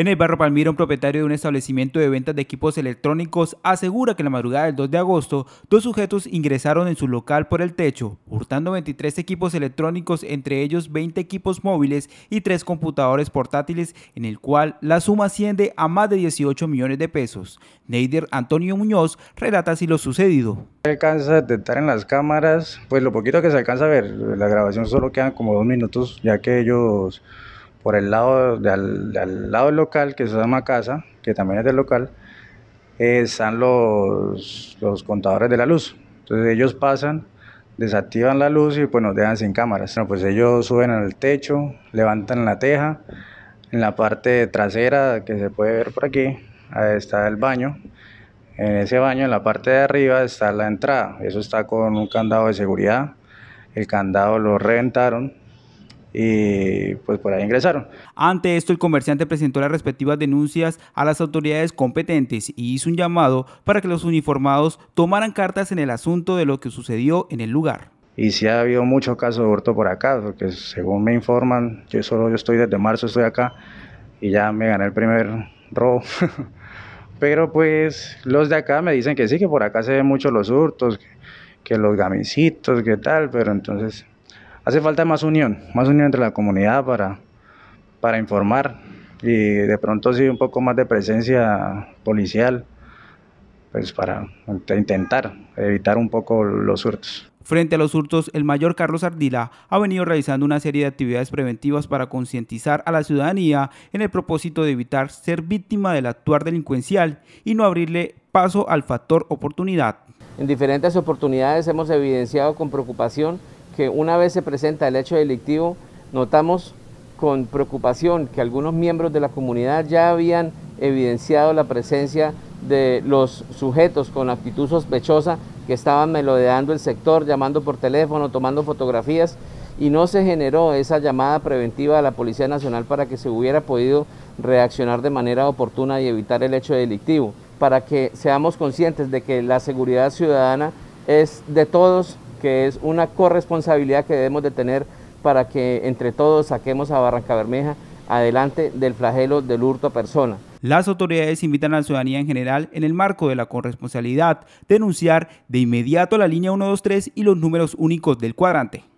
En el barrio Palmira, un propietario de un establecimiento de ventas de equipos electrónicos asegura que en la madrugada del 2 de agosto, dos sujetos ingresaron en su local por el techo, hurtando 23 equipos electrónicos, entre ellos 20 equipos móviles y 3 computadores portátiles, en el cual la suma asciende a más de 18 millones de pesos. Neider Antonio Muñoz relata así lo sucedido. Se alcanza a detectar en las cámaras, pues lo poquito que se alcanza a ver, la grabación solo quedan como dos minutos, ya que ellos por el lado de lado del local, que se llama casa, que también es del local, eh, están los, los contadores de la luz. Entonces ellos pasan, desactivan la luz y pues nos dejan sin cámaras. pues ellos suben al techo, levantan la teja, en la parte trasera que se puede ver por aquí, está el baño. En ese baño, en la parte de arriba, está la entrada. Eso está con un candado de seguridad. El candado lo reventaron, y eh, pues por ahí ingresaron. Ante esto, el comerciante presentó las respectivas denuncias a las autoridades competentes y hizo un llamado para que los uniformados tomaran cartas en el asunto de lo que sucedió en el lugar. Y sí ha habido muchos casos de hurto por acá, porque según me informan, yo solo yo estoy desde marzo, estoy acá y ya me gané el primer robo. Pero pues los de acá me dicen que sí, que por acá se ven mucho los hurtos, que, los gamisitos, que tal, pero entonces hace falta más unión, más unión entre la comunidad para, para informar y de pronto sí un poco más de presencia policial, pues para intentar evitar un poco los hurtos. Frente a los hurtos, el mayor Carlos Ardila ha venido realizando una serie de actividades preventivas para concientizar a la ciudadanía en el propósito de evitar ser víctima del actuar delincuencial y no abrirle paso al factor oportunidad. En diferentes oportunidades hemos evidenciado con preocupación que una vez se presenta el hecho delictivo, notamos con preocupación que algunos miembros de la comunidad ya habían evidenciado la presencia de los sujetos con actitud sospechosa que estaban melodeando el sector, llamando por teléfono, tomando fotografías y no se generó esa llamada preventiva a la Policía Nacional para que se hubiera podido reaccionar de manera oportuna y evitar el hecho delictivo, para que seamos conscientes de que la seguridad ciudadana es de todos que es una corresponsabilidad que debemos de tener para que entre todos saquemos a Barranca Bermeja adelante del flagelo del hurto a persona. Las autoridades invitan a la ciudadanía en general, en el marco de la corresponsabilidad, denunciar de inmediato la línea 123 y los números únicos del cuadrante.